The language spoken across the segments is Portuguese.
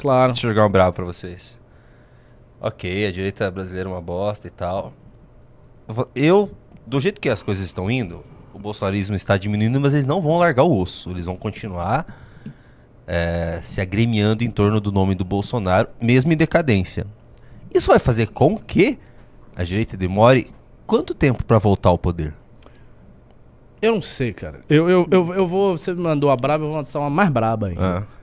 Claro. Deixa eu jogar um bravo pra vocês. Ok, a direita brasileira é uma bosta e tal. Eu, do jeito que as coisas estão indo, o bolsonarismo está diminuindo, mas eles não vão largar o osso. Eles vão continuar é, se agremiando em torno do nome do Bolsonaro, mesmo em decadência. Isso vai fazer com que a direita demore quanto tempo para voltar ao poder? Eu não sei, cara. Eu, eu, eu, eu vou. Você me mandou a braba, eu vou lançar uma mais braba ainda. Ah.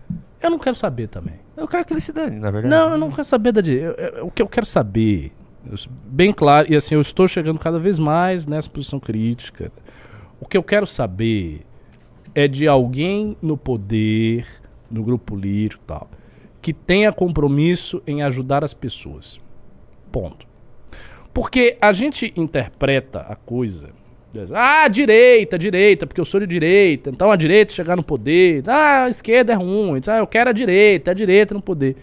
Eu não quero saber também. Eu quero que ele se dane, na verdade. Não, eu não quero saber da direita. O que eu quero saber, eu, bem claro, e assim, eu estou chegando cada vez mais nessa posição crítica. O que eu quero saber é de alguém no poder, no grupo político e tal, que tenha compromisso em ajudar as pessoas. Ponto. Porque a gente interpreta a coisa ah, direita, direita, porque eu sou de direita. Então a direita chegar no poder. Ah, a esquerda é ruim. Ah, eu quero a direita, a direita no poder.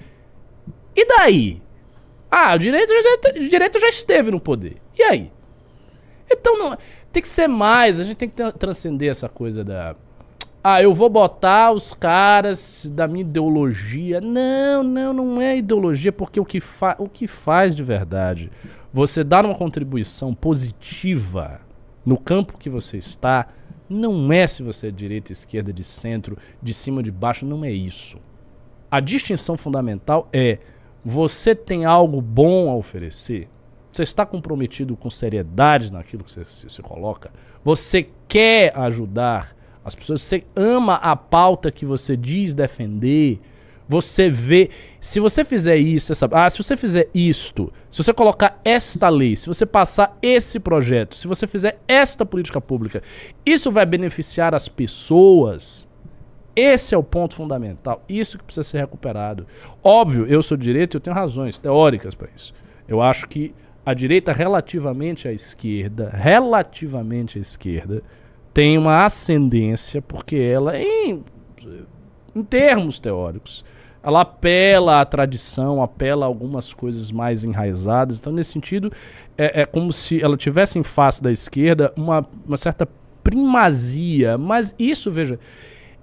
E daí? Ah, a direita, a direita já esteve no poder. E aí? Então não, tem que ser mais. A gente tem que transcender essa coisa da. Ah, eu vou botar os caras da minha ideologia. Não, não, não é ideologia, porque o que, fa o que faz de verdade você dar uma contribuição positiva no campo que você está, não é se você é direita, esquerda, de centro, de cima, de baixo, não é isso. A distinção fundamental é você tem algo bom a oferecer? Você está comprometido com seriedade naquilo que você se, se coloca? Você quer ajudar as pessoas? Você ama a pauta que você diz defender? Você vê. Se você fizer isso, essa, ah, se você fizer isto, se você colocar esta lei, se você passar esse projeto, se você fizer esta política pública, isso vai beneficiar as pessoas. Esse é o ponto fundamental. Isso que precisa ser recuperado. Óbvio, eu sou direito e eu tenho razões teóricas para isso. Eu acho que a direita, relativamente à esquerda, relativamente à esquerda, tem uma ascendência, porque ela, em, em termos teóricos, ela apela à tradição, apela a algumas coisas mais enraizadas. Então, nesse sentido, é, é como se ela tivesse em face da esquerda uma, uma certa primazia. Mas isso, veja,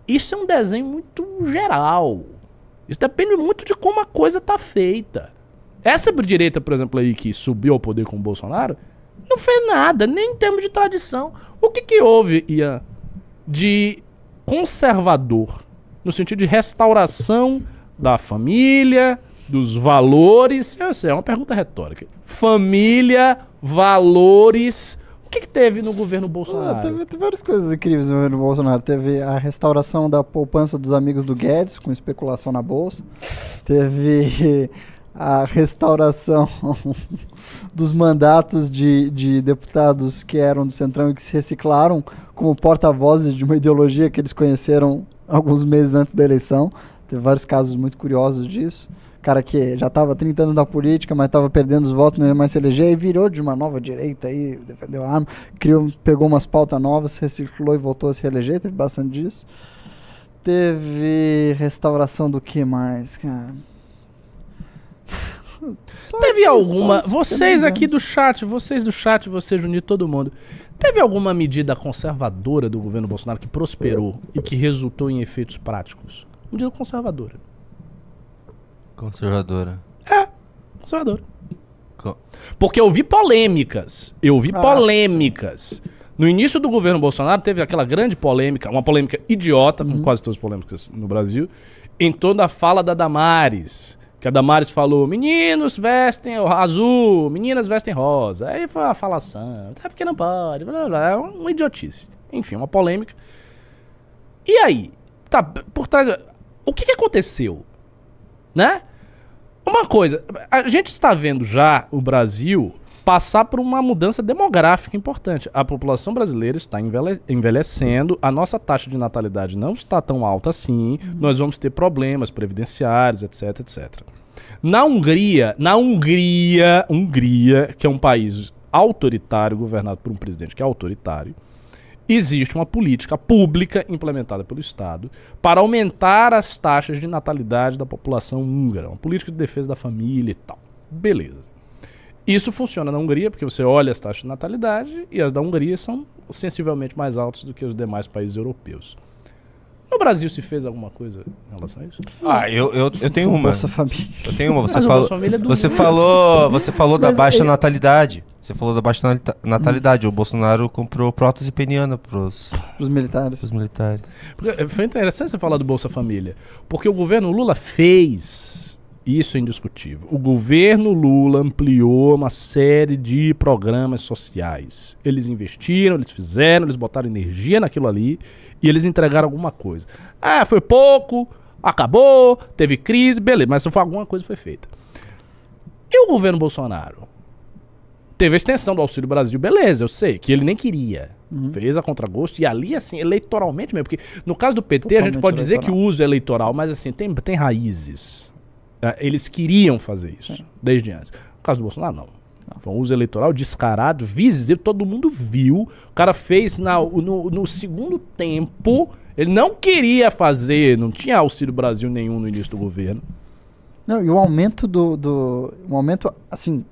isso é um desenho muito geral. Isso depende muito de como a coisa está feita. Essa direita, por exemplo, aí que subiu ao poder com o Bolsonaro, não fez nada, nem em termos de tradição. O que, que houve, Ian, de conservador, no sentido de restauração da família, dos valores. Eu sei, é uma pergunta retórica. Família, valores. O que, que teve no governo ah, Bolsonaro? Ah, teve, teve, várias coisas incríveis no governo Bolsonaro. Teve a restauração da poupança dos amigos do Guedes, com especulação na bolsa. teve a restauração dos mandatos de, de deputados que eram do Centrão e que se reciclaram como porta-vozes de uma ideologia que eles conheceram alguns meses antes da eleição. Teve vários casos muito curiosos disso. Cara que já estava 30 anos na política, mas estava perdendo os votos, não ia mais se eleger, e virou de uma nova direita aí, defendeu a arma, criou, pegou umas pautas novas, recirculou e voltou a se reeleger, teve bastante disso. Teve restauração do que mais, cara? teve alguma. Vocês aqui do chat, vocês do chat, vocês unidos, todo mundo. Teve alguma medida conservadora do governo Bolsonaro que prosperou e que resultou em efeitos práticos? Não digo conservadora. Conservadora. É, conservadora. Porque eu vi polêmicas. Eu vi Nossa. polêmicas. No início do governo Bolsonaro teve aquela grande polêmica, uma polêmica idiota, uhum. como quase todas as polêmicas no Brasil, em toda a fala da Damares. Que a Damares falou: meninos vestem azul, meninas vestem rosa. Aí foi uma falação, é porque não pode, blá, blá, é uma idiotice. Enfim, uma polêmica. E aí? Tá, por trás o que, que aconteceu? Né? Uma coisa, a gente está vendo já o Brasil passar por uma mudança demográfica importante. A população brasileira está envelhecendo, a nossa taxa de natalidade não está tão alta assim, nós vamos ter problemas previdenciários, etc, etc. Na Hungria, na Hungria, Hungria, que é um país autoritário, governado por um presidente que é autoritário, existe uma política pública implementada pelo Estado para aumentar as taxas de natalidade da população húngara, uma política de defesa da família e tal. Beleza. Isso funciona na Hungria, porque você olha as taxas de natalidade e as da Hungria são sensivelmente mais altas do que os demais países europeus no Brasil se fez alguma coisa em relação a isso? Ah, eu, eu, eu tenho uma. Nossa família. Eu tenho uma. Você falou, família é né? você falou, você falou Mas da baixa ele... natalidade. Você falou da baixa natalidade. Hum. O Bolsonaro comprou prótese peniana pros os militares. Os militares. Porque eh, foi interessante você falar do Bolsa Família, porque o governo Lula fez isso é indiscutível. O governo Lula ampliou uma série de programas sociais. Eles investiram, eles fizeram, eles botaram energia naquilo ali e eles entregaram alguma coisa. Ah, foi pouco, acabou, teve crise, beleza, mas foi, alguma coisa foi feita. E o governo Bolsonaro? Teve a extensão do Auxílio Brasil, beleza, eu sei, que ele nem queria. Uhum. Fez a contragosto e ali, assim, eleitoralmente mesmo. Porque no caso do PT, Totalmente a gente pode eleitoral. dizer que o uso é eleitoral, mas assim, tem, tem raízes. É, eles queriam fazer isso Sim. desde antes. No caso do Bolsonaro, não. Foi um uso eleitoral descarado, visível, todo mundo viu. O cara fez na, no, no, segundo tempo. Ele não queria fazer, não tinha auxílio Brasil nenhum no início do governo. Não, e o aumento do. do um aumento, assim,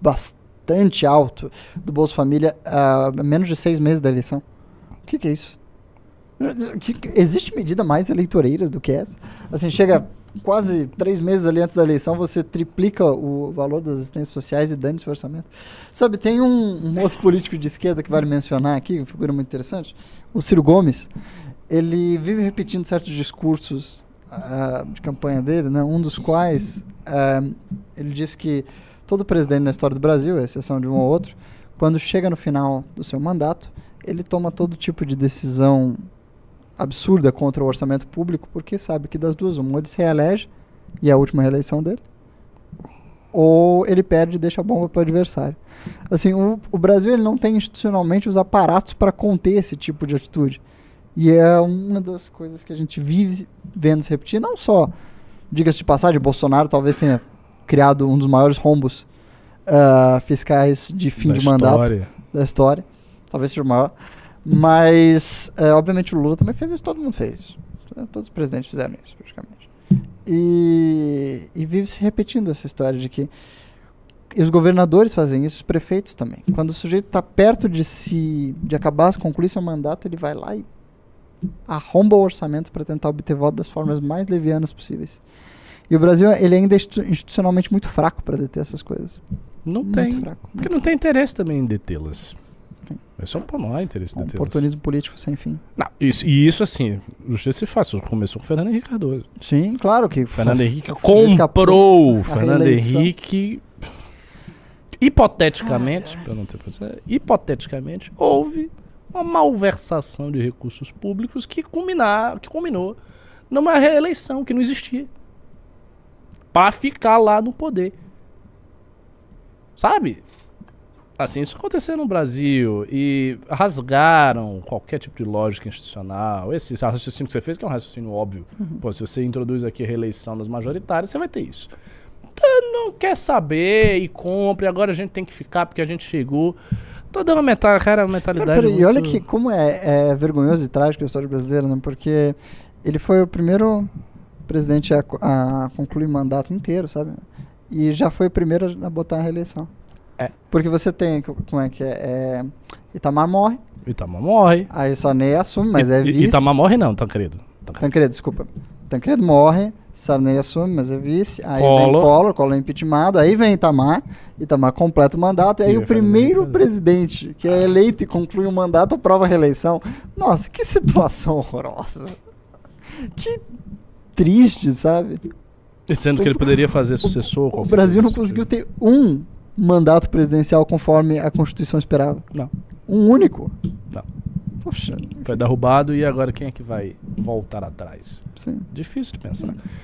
bastante alto do Bolsa Família a uh, menos de seis meses da eleição. O que, que é isso? existe medida mais eleitoreira do que essa? Assim, chega quase três meses ali antes da eleição, você triplica o valor das assistências sociais e dane seu orçamento. Sabe, tem um, um, outro político de esquerda que vale mencionar aqui, uma figura muito interessante, o Ciro Gomes. Ele vive repetindo certos discursos uh, de campanha dele, né? um dos quais uh, ele diz que todo presidente na história do Brasil, à exceção de um ou outro, quando chega no final do seu mandato, ele toma todo tipo de decisão absurda contra o orçamento público, porque sabe que das duas, uma, ele se reelege, e é a última reeleição dele, ou ele perde e deixa a bomba para o adversário. Assim, o, o, Brasil ele não tem institucionalmente os aparatos para conter esse tipo de atitude. E é uma das coisas que a gente vive vendo se repetir, não só, diga-se de passagem, Bolsonaro talvez tenha criado um dos maiores rombos uh, fiscais de fim da de história. mandato da história, talvez seja o maior, mas, é, obviamente, o Lula também fez isso, todo mundo fez isso. Todos os presidentes fizeram isso, praticamente. E, e vive se repetindo essa história de que e os governadores fazem isso, os prefeitos também. Quando o sujeito está perto de se de acabar, concluir seu mandato, ele vai lá e arromba o orçamento para tentar obter voto das formas mais levianas possíveis. E o Brasil ele ainda é institucionalmente muito fraco para deter essas coisas. Não muito tem. Fraco, porque não tem interesse também em detê-las. Esse é um ponto, não há interesse um detê Oportunismo político sem fim. Não, isso, e isso assim, justiça se faz. Começou com Fernando Henrique Cardoso. Sim, claro que. Fernando Henrique comprou. Fernando Henrique. Hipoteticamente, ah, não ter hipoteticamente, houve uma malversação de recursos públicos que, culminar, que culminou numa reeleição que não existia. Para ficar lá no poder. Sabe? assim, isso aconteceu no Brasil e rasgaram qualquer tipo de lógica institucional. Esse raciocínio que você fez, que é um raciocínio óbvio. Uhum. Pô, se você introduz aqui a reeleição das majoritárias, você vai ter isso. Então, não quer saber e compre, agora a gente tem que ficar porque a gente chegou. Toda uma meta, cara, uma mentalidade. Pera, pera, muito... E olha que como é, é vergonhoso e trágico a história brasileira, né? Porque ele foi o primeiro presidente a, a concluir mandato inteiro, sabe? E já foi o primeiro a botar a reeleição. É. Porque você tem, como é que é? é Itamar morre. Itamar morre. Aí Sarney assume, mas I, é vice. Itamar morre não, Tancredo. Tancredo, Tancredo desculpa. Tancredo morre, Sarney assume, mas é vice. Aí Collor. vem Collor, Collor é impeachmentado. Aí vem Itamar, Itamar completa o mandato. E aí e o primeiro presidente que é eleito e conclui o mandato aprova a reeleição. Nossa, que situação horrorosa. Que triste, sabe? sendo o, que ele poderia fazer sucessor. O Brasil não conseguiu tipo. ter um mandato presidencial conforme a Constituição esperava? Não. Um único? Não. Poxa. Foi derrubado e agora quem é que vai voltar atrás? Sim. Difícil de pensar. Sim.